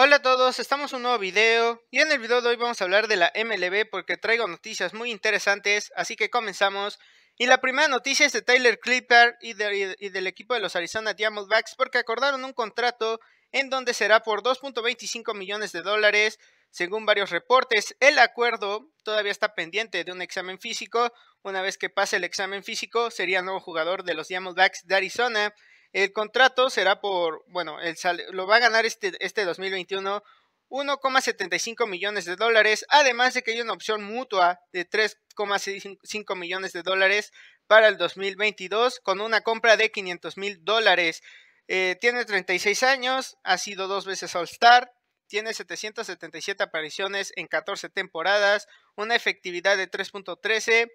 Hola a todos, estamos en un nuevo video y en el video de hoy vamos a hablar de la MLB porque traigo noticias muy interesantes, así que comenzamos. Y la primera noticia es de Tyler Clipper y, y del equipo de los Arizona Diamondbacks porque acordaron un contrato en donde será por 2.25 millones de dólares. Según varios reportes, el acuerdo todavía está pendiente de un examen físico. Una vez que pase el examen físico, sería nuevo jugador de los Diamondbacks de Arizona. El contrato será por, bueno, el lo va a ganar este, este 2021 1,75 millones de dólares, además de que hay una opción mutua de 3,5 millones de dólares para el 2022 con una compra de 500 mil dólares. Eh, tiene 36 años, ha sido dos veces All-Star, tiene 777 apariciones en 14 temporadas, una efectividad de 3.13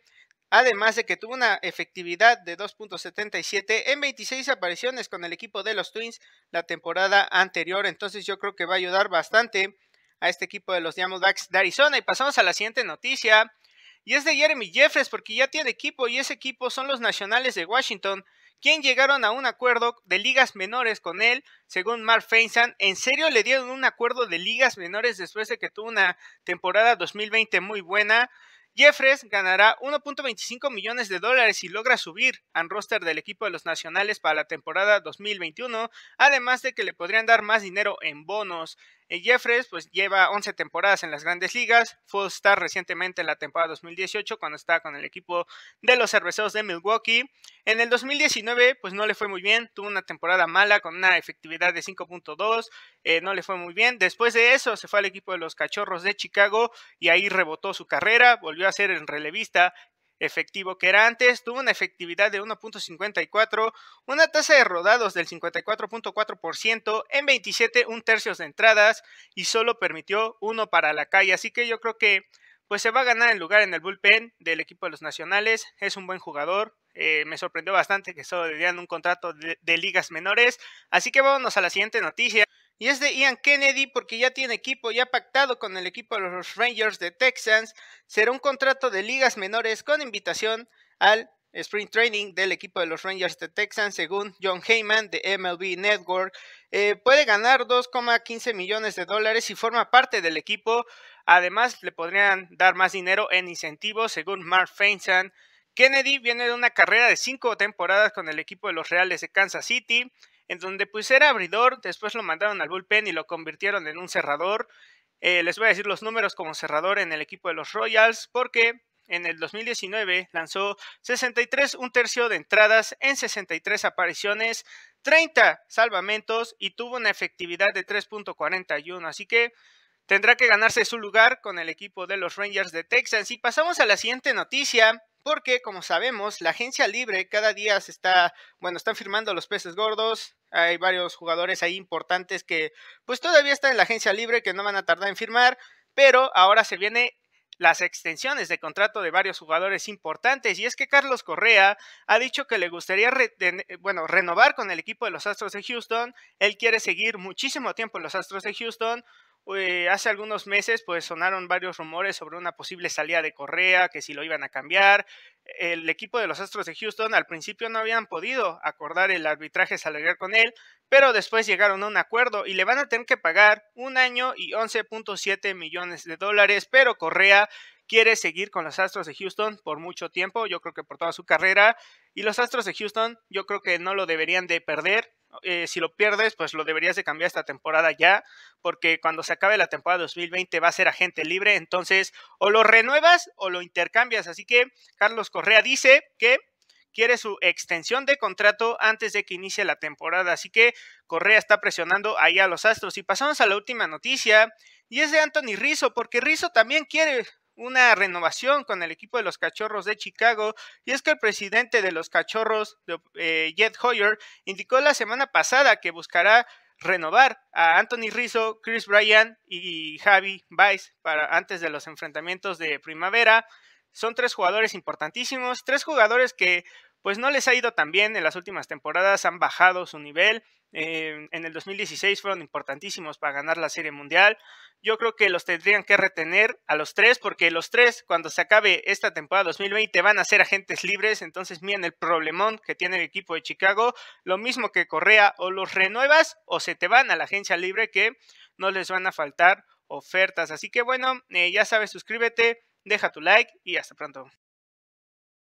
además de que tuvo una efectividad de 2.77 en 26 apariciones con el equipo de los Twins la temporada anterior. Entonces yo creo que va a ayudar bastante a este equipo de los Diamondbacks de Arizona. Y pasamos a la siguiente noticia. Y es de Jeremy Jeffers porque ya tiene equipo y ese equipo son los Nacionales de Washington, quien llegaron a un acuerdo de ligas menores con él, según Mark Feinstein. En serio le dieron un acuerdo de ligas menores después de que tuvo una temporada 2020 muy buena. Jeffres ganará 1.25 millones de dólares si logra subir al roster del equipo de los nacionales para la temporada 2021, además de que le podrían dar más dinero en bonos. Eh, Jeffres, pues lleva 11 temporadas en las grandes ligas, fue estar recientemente en la temporada 2018 cuando estaba con el equipo de los cerveceros de Milwaukee. En el 2019 pues no le fue muy bien, tuvo una temporada mala con una efectividad de 5.2, eh, no le fue muy bien. Después de eso se fue al equipo de los Cachorros de Chicago y ahí rebotó su carrera, volvió a ser en relevista efectivo, que era antes, tuvo una efectividad de 1.54, una tasa de rodados del 54.4%, en 27 un tercio de entradas y solo permitió uno para la calle. Así que yo creo que pues se va a ganar el lugar en el bullpen del equipo de los nacionales. Es un buen jugador. Eh, me sorprendió bastante que solo le dieran un contrato de, de ligas menores. Así que vámonos a la siguiente noticia. Y es de Ian Kennedy porque ya tiene equipo, ya pactado con el equipo de los Rangers de Texas, Será un contrato de ligas menores con invitación al Spring Training del equipo de los Rangers de Texas, según John Heyman de MLB Network. Eh, puede ganar 2,15 millones de dólares y forma parte del equipo. Además, le podrían dar más dinero en incentivos, según Mark Feinstein. Kennedy viene de una carrera de cinco temporadas con el equipo de los Reales de Kansas City en donde pues era abridor, después lo mandaron al bullpen y lo convirtieron en un cerrador. Eh, les voy a decir los números como cerrador en el equipo de los Royals, porque en el 2019 lanzó 63, un tercio de entradas en 63 apariciones, 30 salvamentos y tuvo una efectividad de 3.41. Así que tendrá que ganarse su lugar con el equipo de los Rangers de Texas. Y pasamos a la siguiente noticia porque como sabemos, la agencia libre cada día se está, bueno, están firmando los peces gordos, hay varios jugadores ahí importantes que pues todavía están en la agencia libre, que no van a tardar en firmar, pero ahora se viene las extensiones de contrato de varios jugadores importantes y es que Carlos Correa ha dicho que le gustaría eh, bueno, renovar con el equipo de los Astros de Houston, él quiere seguir muchísimo tiempo en los Astros de Houston, eh, hace algunos meses pues sonaron varios rumores sobre una posible salida de Correa, que si lo iban a cambiar. El equipo de los Astros de Houston al principio no habían podido acordar el arbitraje salarial con él, pero después llegaron a un acuerdo y le van a tener que pagar un año y 11.7 millones de dólares, pero Correa quiere seguir con los Astros de Houston por mucho tiempo, yo creo que por toda su carrera, y los Astros de Houston yo creo que no lo deberían de perder. Eh, si lo pierdes, pues lo deberías de cambiar esta temporada ya, porque cuando se acabe la temporada 2020 va a ser agente libre, entonces o lo renuevas o lo intercambias. Así que Carlos Correa dice que quiere su extensión de contrato antes de que inicie la temporada, así que Correa está presionando ahí a los Astros. Y pasamos a la última noticia, y es de Anthony Rizzo, porque Rizzo también quiere una renovación con el equipo de los Cachorros de Chicago y es que el presidente de los Cachorros, eh, Jed Hoyer, indicó la semana pasada que buscará renovar a Anthony Rizzo, Chris Bryan y Javi Vice para antes de los enfrentamientos de primavera. Son tres jugadores importantísimos, tres jugadores que pues no les ha ido tan bien en las últimas temporadas, han bajado su nivel. Eh, en el 2016 fueron importantísimos para ganar la Serie Mundial yo creo que los tendrían que retener a los tres, porque los tres, cuando se acabe esta temporada 2020, van a ser agentes libres. Entonces, miren el problemón que tiene el equipo de Chicago. Lo mismo que Correa, o los renuevas o se te van a la agencia libre, que no les van a faltar ofertas. Así que, bueno, eh, ya sabes, suscríbete, deja tu like y hasta pronto.